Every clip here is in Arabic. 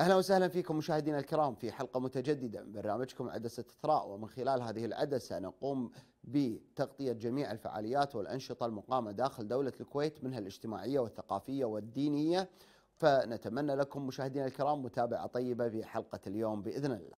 اهلا وسهلا فيكم مشاهدينا الكرام في حلقه متجدده من برنامجكم عدسه اثراء ومن خلال هذه العدسه نقوم بتغطيه جميع الفعاليات والانشطه المقامه داخل دوله الكويت منها الاجتماعيه والثقافيه والدينيه فنتمنى لكم مشاهدينا الكرام متابعه طيبه في حلقه اليوم باذن الله.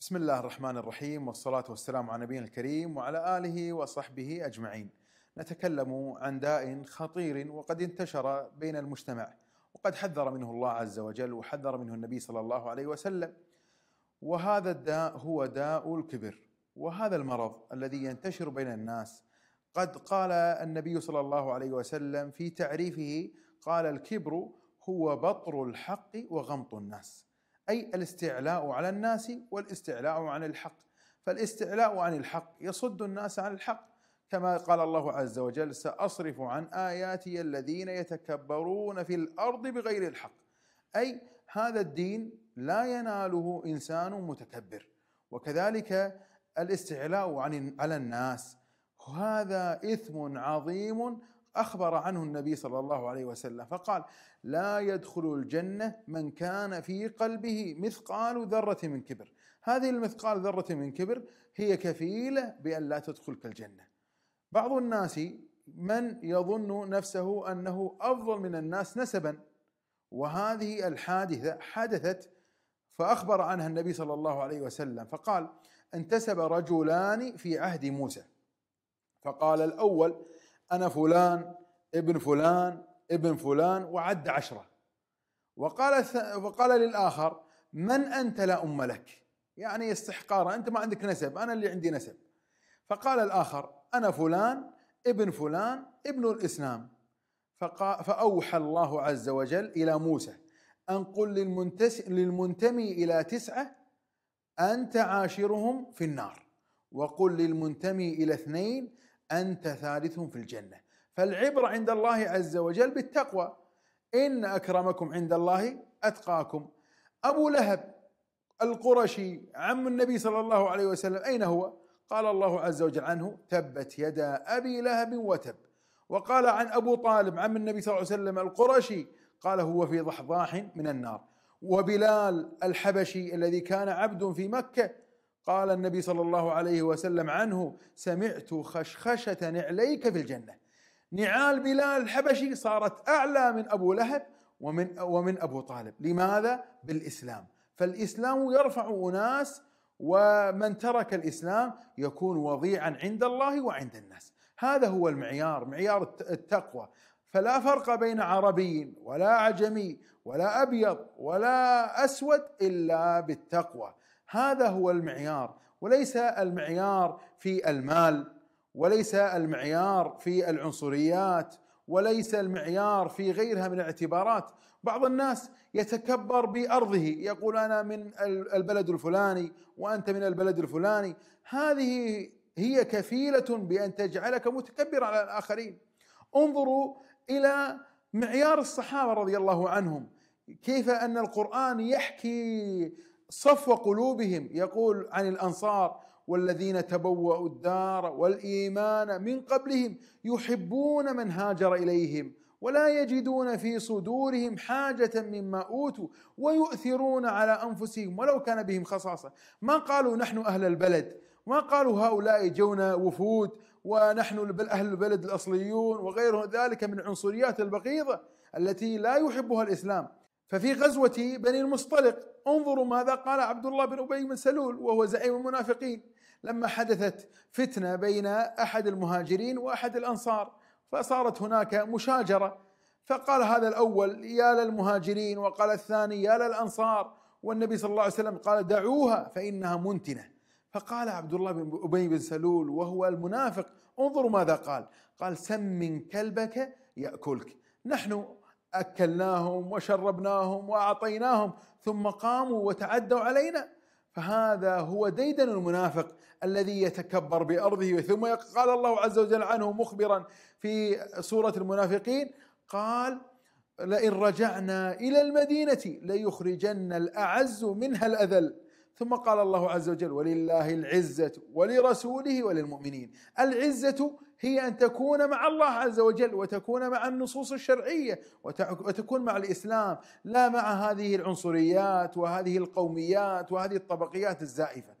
بسم الله الرحمن الرحيم والصلاه والسلام على نبينا الكريم وعلى اله وصحبه اجمعين. نتكلم عن داء خطير وقد انتشر بين المجتمع وقد حذر منه الله عز وجل وحذر منه النبي صلى الله عليه وسلم وهذا الداء هو داء الكبر وهذا المرض الذي ينتشر بين الناس قد قال النبي صلى الله عليه وسلم في تعريفه قال الكبر هو بطر الحق وغمط الناس اي الاستعلاء على الناس والاستعلاء عن الحق فالاستعلاء عن الحق يصد الناس عن الحق كما قال الله عز وجل ساصرف عن اياتي الذين يتكبرون في الارض بغير الحق اي هذا الدين لا يناله انسان متكبر وكذلك الاستعلاء عن على الناس هذا اثم عظيم اخبر عنه النبي صلى الله عليه وسلم فقال لا يدخل الجنه من كان في قلبه مثقال ذره من كبر هذه المثقال ذره من كبر هي كفيله بان لا تدخلك الجنه بعض الناس من يظن نفسه انه افضل من الناس نسبا وهذه الحادثه حدثت فاخبر عنها النبي صلى الله عليه وسلم فقال انتسب رجلان في عهد موسى فقال الاول انا فلان ابن فلان ابن فلان وعد عشره وقال وقال للاخر من انت لا ام لك يعني استحقارا انت ما عندك نسب انا اللي عندي نسب فقال الاخر أنا فلان ابن فلان ابن الإسلام فأوحى الله عز وجل إلى موسى أن قل للمنتمي إلى تسعة أنت عاشرهم في النار وقل للمنتمي إلى اثنين أنت ثالثهم في الجنة فالعبرة عند الله عز وجل بالتقوى إن أكرمكم عند الله أتقاكم أبو لهب القرشي عم النبي صلى الله عليه وسلم أين هو؟ قال الله عز وجل عنه تبت يدا أبي لهب وتب وقال عن أبو طالب عم النبي صلى الله عليه وسلم القرشي قال هو في ضحضاح من النار وبلال الحبشي الذي كان عبد في مكة قال النبي صلى الله عليه وسلم عنه سمعت خشخشة نعليك في الجنة نعال بلال الحبشي صارت أعلى من أبو لهب ومن, ومن أبو طالب لماذا؟ بالإسلام فالإسلام يرفع أناس ومن ترك الاسلام يكون وضيعا عند الله وعند الناس هذا هو المعيار معيار التقوى فلا فرق بين عربي ولا عجمي ولا ابيض ولا اسود الا بالتقوى هذا هو المعيار وليس المعيار في المال وليس المعيار في العنصريات وليس المعيار في غيرها من الاعتبارات بعض الناس يتكبر بأرضه يقول أنا من البلد الفلاني وأنت من البلد الفلاني هذه هي كفيلة بأن تجعلك متكبر على الآخرين انظروا إلى معيار الصحابة رضي الله عنهم كيف أن القرآن يحكي صفو قلوبهم يقول عن الأنصار والذين تبوأوا الدار والإيمان من قبلهم يحبون من هاجر إليهم ولا يجدون في صدورهم حاجة مما أوتوا ويؤثرون على أنفسهم ولو كان بهم خصاصة ما قالوا نحن أهل البلد ما قالوا هؤلاء جونا وفود ونحن أهل البلد الأصليون وغير ذلك من العنصريات البغيضة التي لا يحبها الإسلام ففي غزوة بني المصطلق انظروا ماذا قال عبد الله بن أبي بن سلول وهو زعيم المنافقين لما حدثت فتنه بين احد المهاجرين واحد الانصار فصارت هناك مشاجره فقال هذا الاول يا للمهاجرين وقال الثاني يا للانصار والنبي صلى الله عليه وسلم قال دعوها فانها منتنه فقال عبد الله بن ابي بن سلول وهو المنافق انظروا ماذا قال قال سمن كلبك ياكلك نحن اكلناهم وشربناهم واعطيناهم ثم قاموا وتعدوا علينا فهذا هو ديدن المنافق الذي يتكبر بارضه ثم قال الله عز وجل عنه مخبرا في سوره المنافقين قال لئن رجعنا الى المدينه ليخرجن الاعز منها الاذل ثم قال الله عز وجل ولله العزه ولرسوله وللمؤمنين العزه هي ان تكون مع الله عز وجل وتكون مع النصوص الشرعيه وتكون مع الاسلام لا مع هذه العنصريات وهذه القوميات وهذه الطبقيات الزائفه.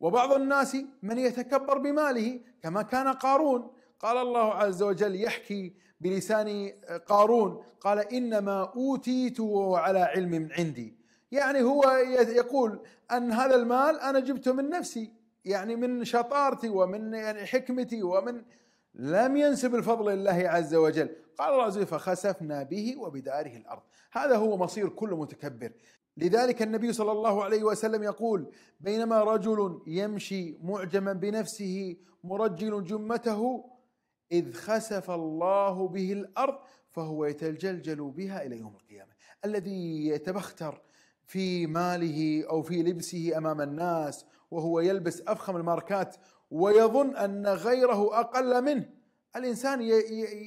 وبعض الناس من يتكبر بماله كما كان قارون قال الله عز وجل يحكي بلسان آه، قارون قال انما أوتيت على علم من عندي يعني هو يقول ان هذا المال انا جبته من نفسي يعني من شطارتي ومن يعني حكمتي ومن لم ينسب الفضل لله عز وجل قال الله عز وجل فخسفنا به وبداره الأرض هذا هو مصير كل متكبر لذلك النبي صلى الله عليه وسلم يقول بينما رجل يمشي معجما بنفسه مرجل جمته إذ خسف الله به الأرض فهو يتجلجل بها إلى يوم القيامة الذي يتبختر في ماله أو في لبسه أمام الناس وهو يلبس أفخم الماركات ويظن أن غيره أقل منه الإنسان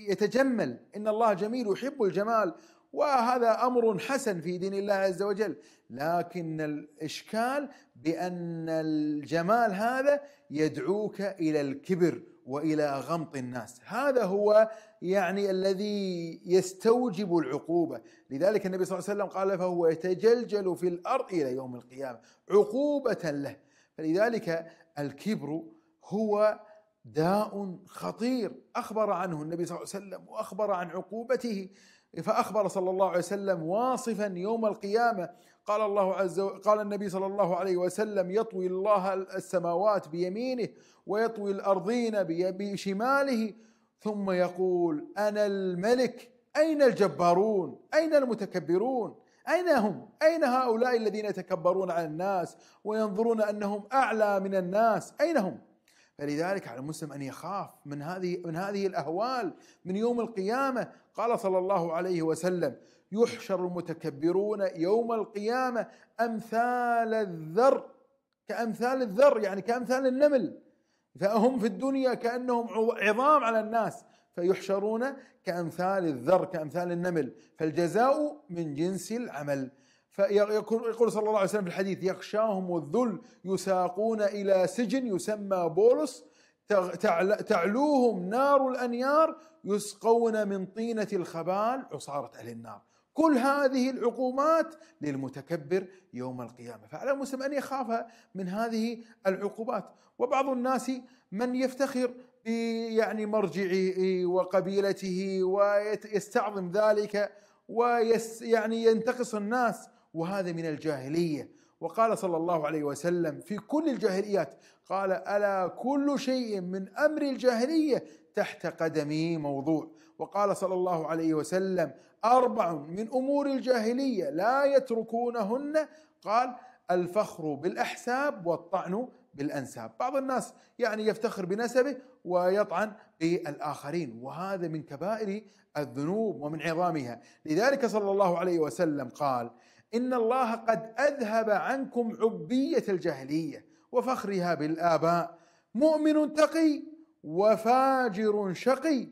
يتجمل إن الله جميل يحب الجمال وهذا امر حسن في دين الله عز وجل لكن الاشكال بان الجمال هذا يدعوك الى الكبر والى غمط الناس هذا هو يعني الذي يستوجب العقوبه لذلك النبي صلى الله عليه وسلم قال فهو يتجلجل في الارض الى يوم القيامه عقوبه له فلذلك الكبر هو داء خطير اخبر عنه النبي صلى الله عليه وسلم واخبر عن عقوبته فاخبر صلى الله عليه وسلم واصفا يوم القيامه قال الله عز و... قال النبي صلى الله عليه وسلم يطوي الله السماوات بيمينه ويطوي الارضين بشماله ثم يقول انا الملك اين الجبارون اين المتكبرون أين هم؟ أين هؤلاء الذين يتكبرون على الناس وينظرون أنهم أعلى من الناس؟ أين هم؟ فلذلك على المسلم ان يخاف من هذه من هذه الاهوال من يوم القيامه قال صلى الله عليه وسلم يحشر المتكبرون يوم القيامه امثال الذر كامثال الذر يعني كامثال النمل فهم في الدنيا كانهم عظام على الناس فيحشرون كامثال الذر كامثال النمل فالجزاء من جنس العمل فيقول صلى الله عليه وسلم في الحديث يخشاهم الذل يساقون إلى سجن يسمى بولس تعلوهم نار الأنيار يسقون من طينة الخبال عصارة أهل النار كل هذه العقوبات للمتكبر يوم القيامة فعلى المسلم أن يخاف من هذه العقوبات وبعض الناس من يفتخر يعني مرجعه وقبيلته ويستعظم ذلك ويعني ينتقص الناس وهذا من الجاهلية وقال صلى الله عليه وسلم في كل الجاهليات قال ألا كل شيء من أمر الجاهلية تحت قدمي موضوع وقال صلى الله عليه وسلم أربع من أمور الجاهلية لا يتركونهن قال الفخر بالأحساب والطعن بالأنساب بعض الناس يعني يفتخر بنسبه ويطعن بالآخرين وهذا من كبائر الذنوب ومن عظامها لذلك صلى الله عليه وسلم قال إن الله قد أذهب عنكم عبية الجاهلية وفخرها بالآباء مؤمن تقي وفاجر شقي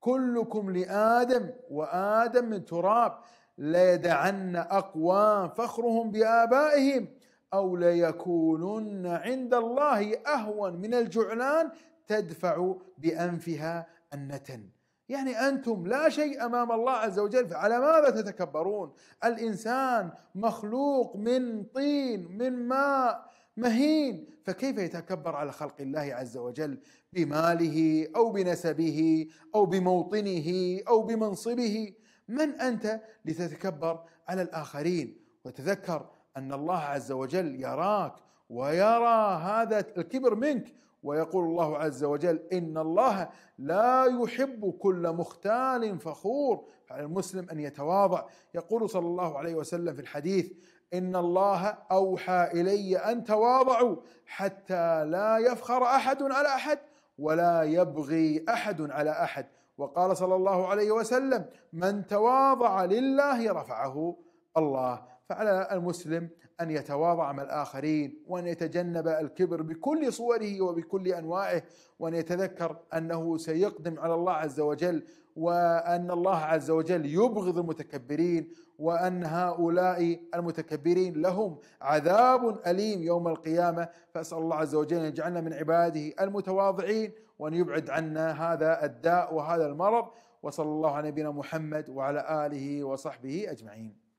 كلكم لآدم وآدم من تراب ليدعن أقوام فخرهم بآبائهم أو ليكونن عند الله أهون من الجعلان تدفع بأنفها النتن يعني انتم لا شيء امام الله عز وجل على ماذا تتكبرون الانسان مخلوق من طين من ماء مهين فكيف يتكبر على خلق الله عز وجل بماله او بنسبه او بموطنه او بمنصبه من انت لتتكبر على الاخرين وتذكر ان الله عز وجل يراك ويرى هذا الكبر منك ويقول الله عز وجل إن الله لا يحب كل مختال فخور فعلى المسلم أن يتواضع يقول صلى الله عليه وسلم في الحديث إن الله أوحى إلي أن تواضعوا حتى لا يفخر أحد على أحد ولا يبغي أحد على أحد وقال صلى الله عليه وسلم من تواضع لله رفعه الله فعلى المسلم ان يتواضع مع الاخرين وان يتجنب الكبر بكل صوره وبكل انواعه وان يتذكر انه سيقدم على الله عز وجل وان الله عز وجل يبغض المتكبرين وان هؤلاء المتكبرين لهم عذاب اليم يوم القيامه فاسال الله عز وجل ان يجعلنا من عباده المتواضعين وان يبعد عنا هذا الداء وهذا المرض وصلى الله على نبينا محمد وعلى اله وصحبه اجمعين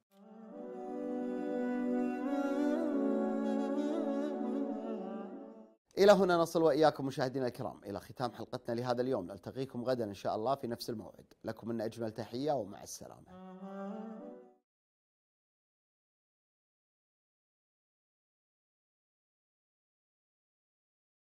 إلى هنا نصل وإياكم مشاهدينا الكرام إلى ختام حلقتنا لهذا اليوم نلتقيكم غدا إن شاء الله في نفس الموعد لكم من أجمل تحية ومع السلامة